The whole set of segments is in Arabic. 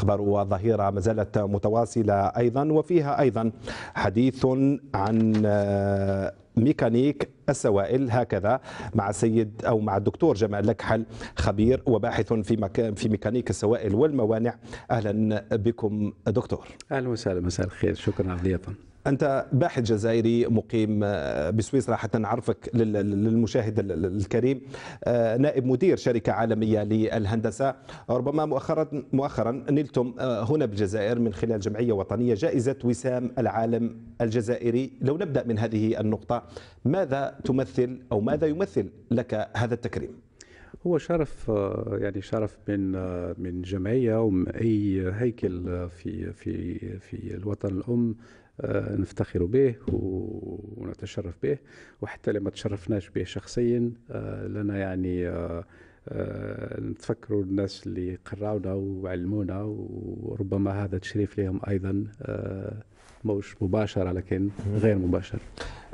أخبار وظهيرة ما زالت متواصلة أيضا وفيها أيضا حديث عن ميكانيك السوائل هكذا مع السيد او مع الدكتور جمال لكحل خبير وباحث في مكان في ميكانيك السوائل والموانع اهلا بكم دكتور اهلا وسهلا مساء الخير شكرا على الضيافه أنت باحث جزائري مقيم آه، بسويسرا حتى نعرفك للمشاهد الكريم آه، نائب مدير شركة عالمية للهندسة ربما مؤخرا مؤخرا نلتم آه، هنا بالجزائر من خلال جمعية وطنية جائزة وسام العالم الجزائري لو نبدأ من هذه النقطة ماذا تمثل أو ماذا يمثل لك هذا التكريم؟ هو شرف يعني شرف من من جمعيه ومن اي هيكل في في في الوطن الام آه، نفتخر به ونتشرف به وحتى لما تشرفناش به شخصيا آه، لنا يعني آه، نتفكروا الناس اللي قراونا وعلمونا وربما هذا تشريف لهم ايضا موش مباشر لكن غير مباشر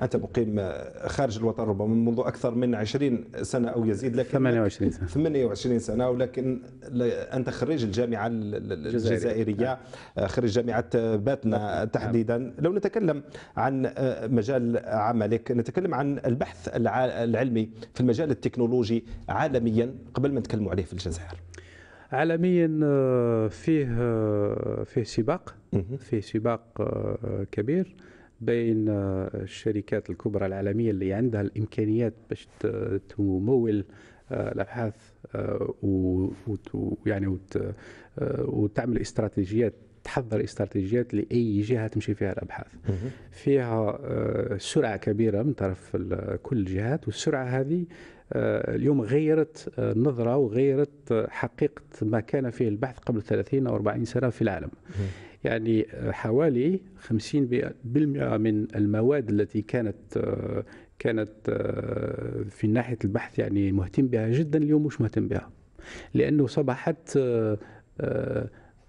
انت مقيم خارج الوطن ربما منذ اكثر من 20 سنه او يزيد لكن 28 سنه 28 سنه ولكن انت خريج الجامعه الجزائريه نعم. خريج جامعه باتنا تحديدا نعم. لو نتكلم عن آه، مجال عملك نتكلم عن البحث العلمي في المجال التكنولوجي عالميا قبل ما نتكلموا عليه في الجزائر عالميا آه، فيه آه، فيه سباق فيه سباق كبير بين الشركات الكبرى العالميه اللي عندها الامكانيات باش تمول آه، الابحاث آه، ويعني آه، وتعمل استراتيجيات تحضر استراتيجيات لاي جهه تمشي فيها الابحاث فيها سرعه كبيره من طرف كل الجهات والسرعه هذه اليوم غيرت النظره وغيرت حقيقه ما كان فيه البحث قبل 30 او 40 سنه في العالم يعني آه, حوالي 50% من المواد التي كانت آه, كانت آه, في ناحيه البحث يعني مهتم بها جدا اليوم مش مهتم بها لانه صبحت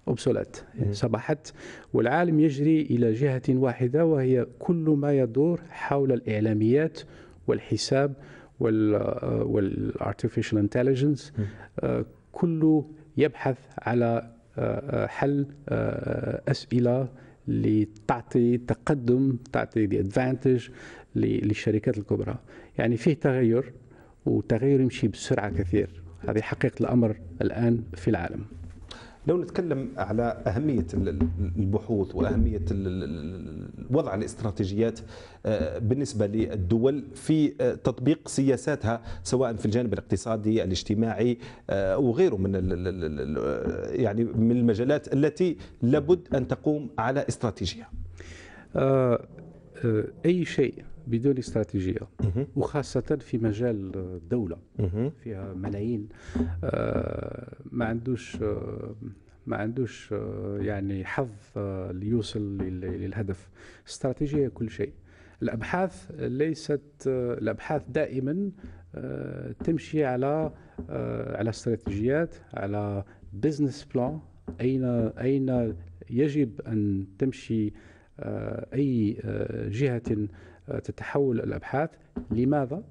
اوبسولات صبحت والعالم يجري الى جهه واحده وهي كل ما يدور حول الاعلاميات والحساب والارتفيشال انتليجنس كله يبحث على حل آه، اسئله اللي تعطي تقدم تعطي دي ادفانتج للشركات الكبرى يعني فيه تغير وتغير يمشي بسرعه كثير هذه حقيقه الامر الان في العالم لو نتكلم على أهمية البحوث وأهمية وضع الاستراتيجيات آه، بالنسبة للدول في آه، تطبيق سياساتها سواء في الجانب الاقتصادي الاجتماعي أو آه، غيره من يعني من المجالات التي لابد أن تقوم على استراتيجية أي شيء بدون استراتيجيه وخاصه في مجال الدوله فيها ملايين آه، ما عندوش آه، ما عندوش آه، يعني حظ ليوصل للهدف استراتيجيه كل شيء الابحاث ليست الابحاث دائما تمشي على على استراتيجيات على بزنس بلان اين اين يجب ان تمشي اي جهه تتحول الابحاث لماذا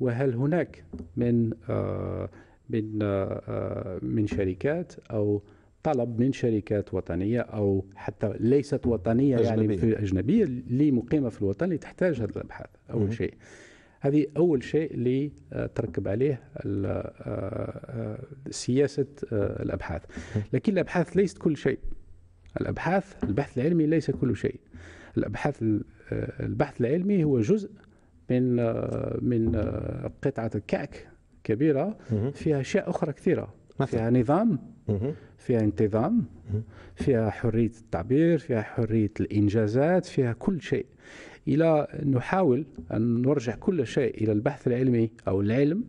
وهل هناك من آه، من آه، آه، من شركات او طلب من شركات وطنيه او حتى ليست وطنيه يعني أجنبية. يعني في اجنبيه اللي مقيمه في الوطن اللي تحتاج هذه الابحاث اول م- شيء هذه اول شيء اللي تركب عليه سياسه الابحاث لكن الابحاث ليست كل شيء الابحاث البحث العلمي ليس كل شيء الابحاث البحث العلمي هو جزء من من قطعه كعك كبيره فيها اشياء اخرى كثيره فيها نظام فيها انتظام فيها حريه التعبير فيها حريه الانجازات فيها كل شيء الى نحاول ان نرجع كل شيء الى البحث العلمي او العلم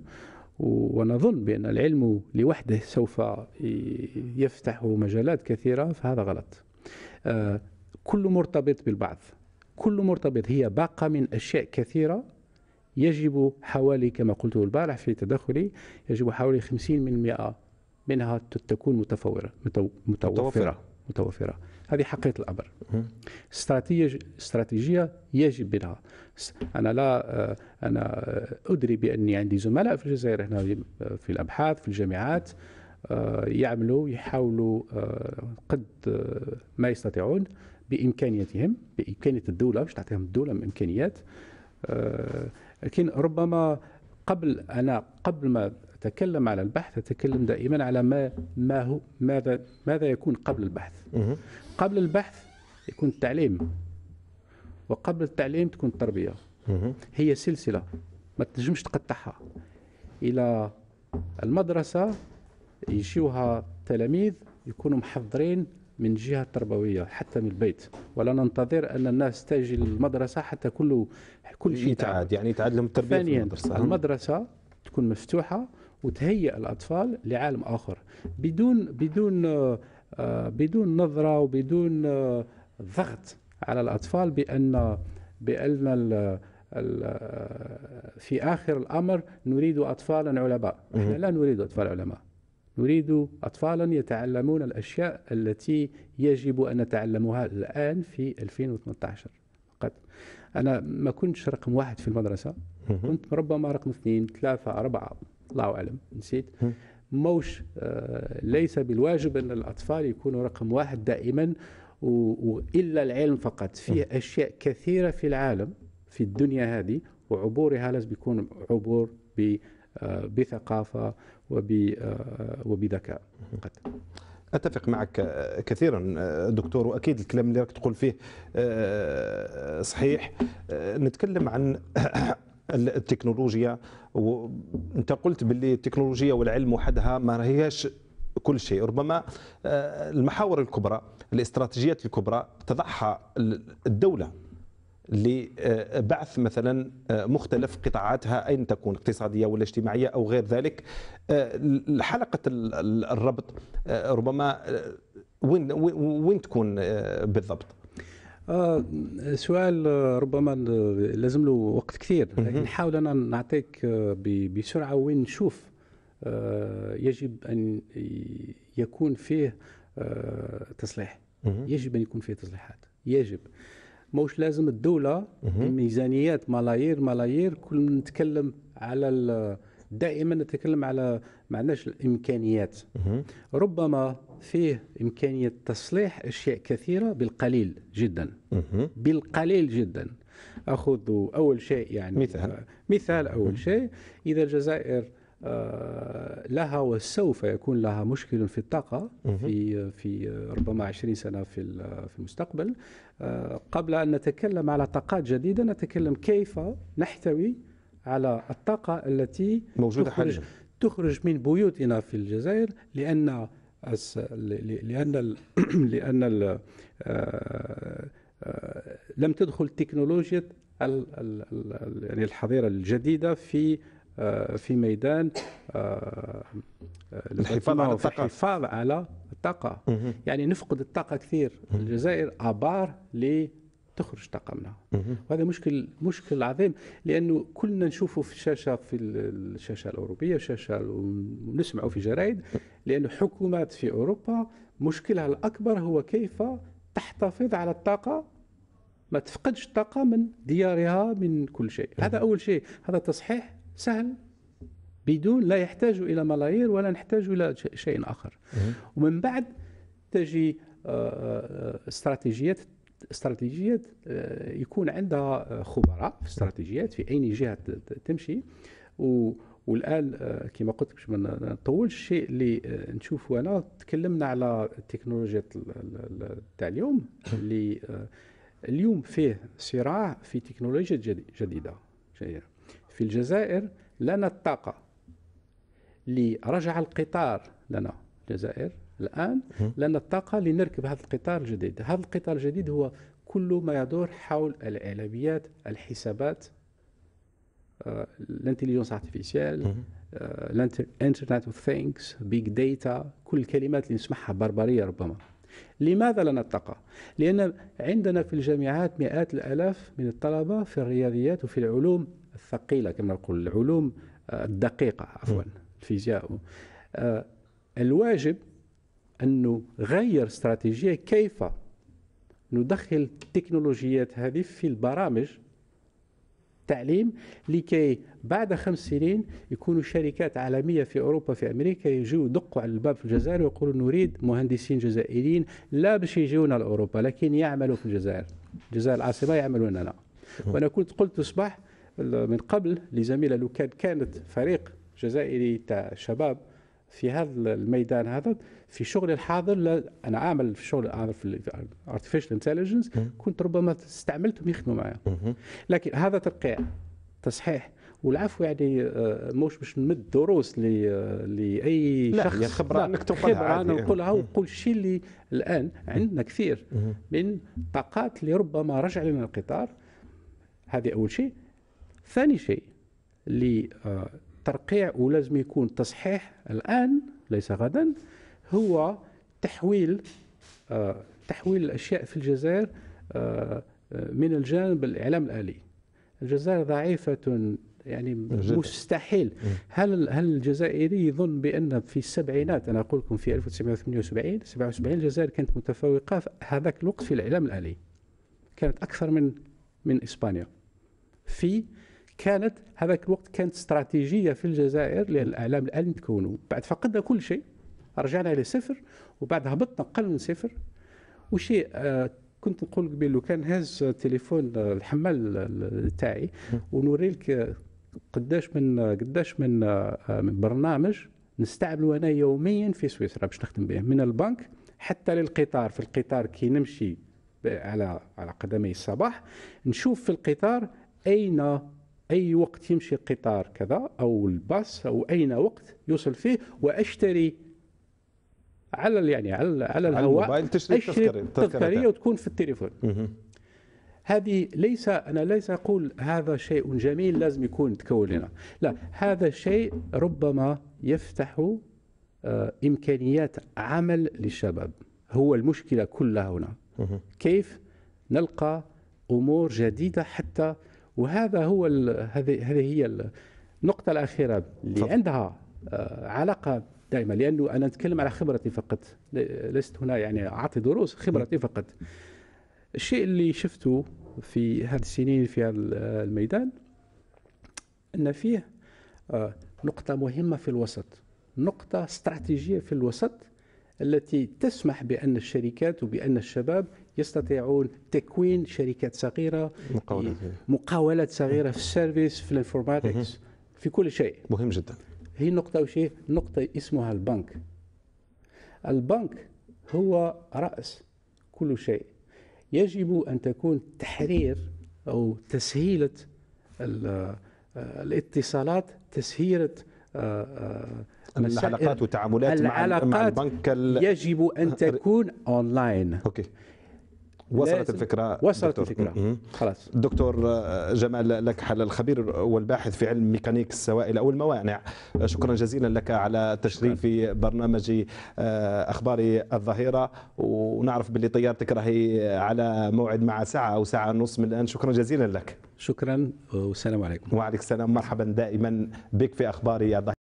ونظن بان العلم لوحده سوف يفتح مجالات كثيره فهذا غلط آه، كله مرتبط بالبعض كله مرتبط هي باقة من أشياء كثيرة يجب حوالي كما قلت البارح في تدخلي يجب حوالي 50% منها تكون متفورة متوفرة متوفرة هذه حقيقة الأمر استراتيجية يجب منها أنا لا آه، أنا أدري بأني عندي زملاء في الجزائر هنا آه، في الأبحاث في الجامعات آه، يعملوا يحاولوا قد ما يستطيعون بامكانياتهم بامكانيه الدوله باش تعطيهم الدوله من امكانيات آه، لكن ربما قبل انا قبل ما اتكلم على البحث اتكلم دائما على ما ما هو ماذا ماذا يكون قبل البحث قبل البحث يكون التعليم وقبل التعليم تكون التربيه هي سلسله ما تنجمش تقطعها الى المدرسه يجيوها تلاميذ يكونوا محضرين من جهة تربوية حتى من البيت ولا ننتظر أن الناس تجي للمدرسة حتى كل كل شيء يتعاد يعني يتعاد لهم التربية في المدرسة المدرسة تكون مفتوحة وتهيئ الأطفال لعالم آخر بدون بدون آه، بدون نظرة وبدون آه، ضغط على الأطفال بأن بأن آه، في آخر الأمر نريد أطفالا علماء احنا لا نريد أطفال علماء نريد أطفالا يتعلمون الأشياء التي يجب أن نتعلمها الآن في 2018 فقط أنا ما كنتش رقم واحد في المدرسة كنت ربما رقم اثنين ثلاثة أربعة الله أعلم نسيت موش آه، ليس بالواجب أن الأطفال يكونوا رقم واحد دائما وإلا العلم فقط فيه أشياء كثيرة في العالم في الدنيا هذه وعبورها لازم يكون عبور آه، بثقافة آه، وبذكاء اتفق معك آه، كثيرا آه، دكتور واكيد الكلام اللي راك تقول فيه صحيح نتكلم عن التكنولوجيا وانت قلت باللي التكنولوجيا والعلم وحدها ما راهياش كل شيء ربما المحاور الكبرى الاستراتيجيات الكبرى تضعها الدوله لبعث مثلا آه، مختلف قطاعاتها أين تكون اقتصادية ولا اجتماعية أو غير ذلك آه، حلقة الربط آه، ربما وين, وين تكون بالضبط سؤال ربما لازم له وقت كثير لكن نحاول انا نعطيك بسرعه وين نشوف يجب ان يكون فيه تصليح يجب ان يكون فيه تصليحات يجب موش لازم الدوله بميزانيات ملايير ملايير كل نتكلم على دائما نتكلم على ما عندناش الامكانيات ربما فيه امكانيه تصليح اشياء كثيره بالقليل جدا بالقليل جدا اخذ اول شيء يعني مثال مثال اول شيء اذا الجزائر آه، لها وسوف يكون لها مشكل في الطاقة في في ربما 20 سنة في في المستقبل آه، قبل أن نتكلم على طاقات جديدة نتكلم كيف نحتوي على الطاقة التي موجودة تخرج, تخرج من بيوتنا في الجزائر لأن لأن لأن آه، لم تدخل تكنولوجيا يعني الحظيرة الجديدة في آه، في ميدان الحفاظ آه، آه، على الطاقة الحفاظ على الطاقة يعني نفقد الطاقة كثير الجزائر آبار تخرج منها وهذا مشكل مشكل عظيم لانه كلنا نشوفه في الشاشه في الشاشه الاوروبيه الشاشه ونسمعوا في الجرايد لأنه حكومات في اوروبا مشكلها الاكبر هو كيف تحتفظ على الطاقه ما تفقدش الطاقه من ديارها من كل شيء هذا اول شيء هذا تصحيح سهل بدون لا يحتاج إلى ملايير ولا نحتاج إلى شيء آخر ومن بعد تجي استراتيجيات آه، آه، استراتيجيات آه، يكون عندها خبراء في استراتيجيات في أي جهة تمشي و والان كما قلت باش ما نطولش الشيء اللي نشوفه انا تكلمنا على التكنولوجيا تاع اليوم اللي اليوم فيه صراع في تكنولوجيا جديده في الجزائر لنا الطاقة لرجع القطار لنا الجزائر الآن لنا الطاقة لنركب هذا القطار الجديد هذا القطار الجديد هو كل ما يدور حول الإعلاميات الحسابات آه، الانتليجنس ارتيفيسيال الانترنت اوف ثينكس بيج داتا كل الكلمات اللي نسمعها بربريه ربما لماذا لنا الطاقه لان عندنا في الجامعات مئات الالاف من الطلبه في الرياضيات وفي العلوم الثقيله كما نقول العلوم آه، الدقيقه عفوا الفيزياء آه، الواجب انه غير استراتيجيه كيف ندخل التكنولوجيات هذه في البرامج التعليم لكي بعد خمس سنين يكونوا شركات عالمية في أوروبا في أمريكا يجوا يدقوا على الباب في الجزائر ويقولوا نريد مهندسين جزائريين لا باش يجيونا لأوروبا لكن يعملوا في الجزائر الجزائر العاصمة يعملون لنا وأنا كنت قلت أصبح من قبل لزميله لو كان كانت فريق جزائري تاع شباب في هذا الميدان هذا في شغل الحاضر انا عامل في شغل الحاضر في الارتفيشال انتليجنس كنت ربما استعملتهم يخدموا معايا لكن هذا ترقيع تصحيح والعفو يعني آه، مش باش نمد دروس لاي لا شخص خبره انك خبره انا نقولها ونقول الشيء اللي الان عندنا كثير من طاقات اللي ربما رجع لنا القطار هذه اول شيء ثاني شيء لترقيع ولازم يكون تصحيح الآن ليس غدا هو تحويل تحويل الأشياء في الجزائر من الجانب الإعلام الآلي الجزائر ضعيفة يعني جدا. مستحيل هل هل الجزائري يظن بان في السبعينات انا اقول لكم في 1978 77 الجزائر كانت متفوقه في هذاك الوقت في الاعلام الالي كانت اكثر من من اسبانيا في كانت هذاك الوقت كانت استراتيجية في الجزائر للإعلام الآلي تكونوا بعد فقدنا كل شيء رجعنا صفر وبعد هبطنا قل من صفر وشيء آه، كنت نقول قبل لو كان هاز تليفون آه، الحمال آه، تاعي ونوريلك قداش من قداش من من برنامج نستعمله انا يوميا في سويسرا باش نخدم به من البنك حتى للقطار في القطار كي نمشي على على قدمي الصباح نشوف في القطار اين أي وقت يمشي القطار كذا أو الباص أو أين وقت يوصل فيه وأشتري على يعني على على الهواء تشتري التذكرية التذكرية وتكون في التليفون هذه ليس أنا ليس أقول هذا شيء جميل لازم يكون تكون لنا لا هذا شيء ربما يفتح آه، إمكانيات عمل للشباب هو المشكلة كلها هنا كيف نلقى أمور جديدة حتى وهذا هو هذه هذه هي النقطة الأخيرة اللي فضل. عندها آه، علاقة دائما لأنه أنا أتكلم على خبرتي فقط لست هنا يعني أعطي دروس خبرتي فقط الشيء اللي شفته في هذه السنين في هذا الميدان أن فيه آه، نقطة مهمة في الوسط نقطة استراتيجية في الوسط التي تسمح بأن الشركات وبأن الشباب يستطيعون تكوين شركات صغيره مقاولات مقاولات صغيره في السيرفيس في الانفورماتكس في كل شيء مهم جدا هي نقطة وشيء نقطة اسمها البنك البنك هو رأس كل شيء يجب أن تكون تحرير أو تسهيلة آه، الاتصالات تسهيلة آه، آه، العلاقات والتعاملات مع البنك يجب أن تكون أونلاين أوكي. وصلت الفكره وصلت دكتور. الفكره خلاص دكتور آه، جمال لكحل الخبير والباحث في علم ميكانيك السوائل او الموانع آه، شكرا جزيلا لك على تشريف برنامج آه، أخبار الظهيره ونعرف باللي طيارتك راهي على موعد مع ساعه او ساعه ونص من الان شكرا جزيلا لك شكرا والسلام عليكم وعليكم السلام مرحبا دائما بك في أخبار الظهيره